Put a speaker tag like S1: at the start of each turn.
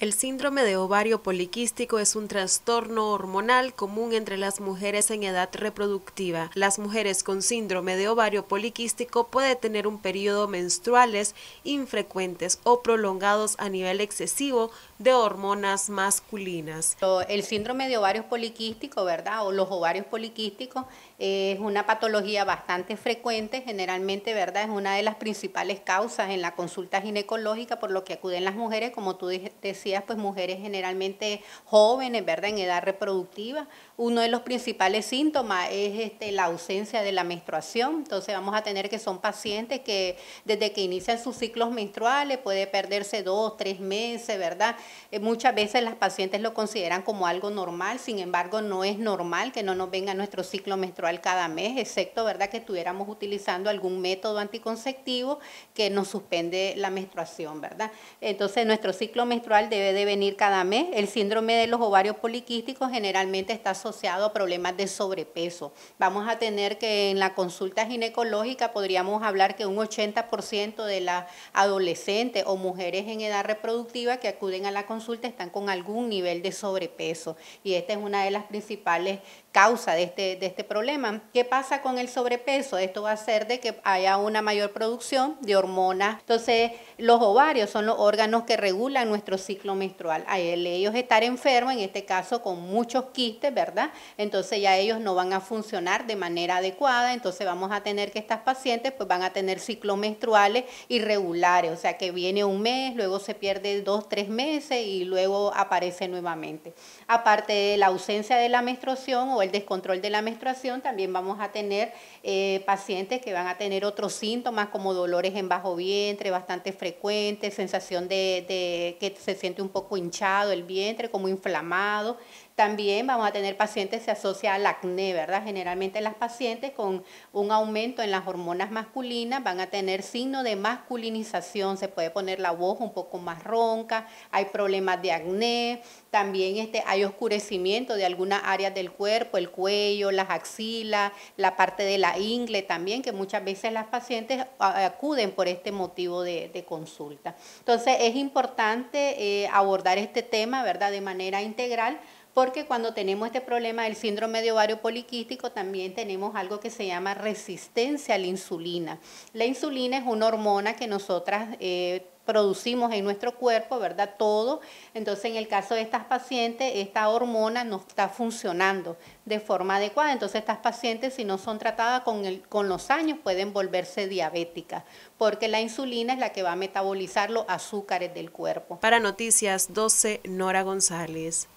S1: El síndrome de ovario poliquístico es un trastorno hormonal común entre las mujeres en edad reproductiva. Las mujeres con síndrome de ovario poliquístico pueden tener un periodo menstruales infrecuentes o prolongados a nivel excesivo, de hormonas masculinas. El síndrome de ovarios poliquísticos, ¿verdad? O los ovarios poliquísticos eh, es una patología bastante frecuente, generalmente, ¿verdad? Es una de las principales causas en la consulta ginecológica por lo que acuden las mujeres, como tú decías, pues mujeres generalmente jóvenes, ¿verdad? En edad reproductiva. Uno de los principales síntomas es este, la ausencia de la menstruación, entonces vamos a tener que son pacientes que desde que inician sus ciclos menstruales puede perderse dos, tres meses, ¿verdad? Eh, muchas veces las pacientes lo consideran como algo normal, sin embargo no es normal que no nos venga nuestro ciclo menstrual cada mes, excepto ¿verdad? que estuviéramos utilizando algún método anticonceptivo que nos suspende la menstruación. ¿verdad? Entonces nuestro ciclo menstrual debe de venir cada mes. El síndrome de los ovarios poliquísticos generalmente está asociado a problemas de sobrepeso. Vamos a tener que en la consulta ginecológica podríamos hablar que un 80% de las adolescentes o mujeres en edad reproductiva que acuden a la consulta están con algún nivel de sobrepeso y esta es una de las principales causas de este, de este problema. ¿Qué pasa con el sobrepeso? Esto va a hacer de que haya una mayor producción de hormonas. Entonces, los ovarios son los órganos que regulan nuestro ciclo menstrual. A ellos estar enfermos, en este caso con muchos quistes, ¿verdad? Entonces ya ellos no van a funcionar de manera adecuada, entonces vamos a tener que estas pacientes pues van a tener ciclos menstruales irregulares, o sea que viene un mes, luego se pierde dos, tres meses y luego aparece nuevamente. Aparte de la ausencia de la menstruación o el descontrol de la menstruación, también vamos a tener eh, pacientes que van a tener otros síntomas como dolores en bajo vientre bastante frecuentes, sensación de que se siente un poco hinchado el vientre, como inflamado, también vamos a tener pacientes, se asocia al acné, ¿verdad? Generalmente las pacientes con un aumento en las hormonas masculinas van a tener signo de masculinización, se puede poner la voz un poco más ronca, hay problemas de acné, también este, hay oscurecimiento de algunas áreas del cuerpo, el cuello, las axilas, la parte de la ingle también, que muchas veces las pacientes acuden por este motivo de, consulta. Entonces es importante eh, abordar este tema, ¿verdad?, de manera integral porque cuando tenemos este problema del síndrome de ovario poliquístico también tenemos algo que se llama resistencia a la insulina. La insulina es una hormona que nosotras... Eh, producimos en nuestro cuerpo, ¿verdad? Todo. Entonces, en el caso de estas pacientes, esta hormona no está funcionando de forma adecuada. Entonces, estas pacientes, si no son tratadas con, el, con los años, pueden volverse diabéticas, porque la insulina es la que va a metabolizar los azúcares del cuerpo. Para Noticias 12, Nora González.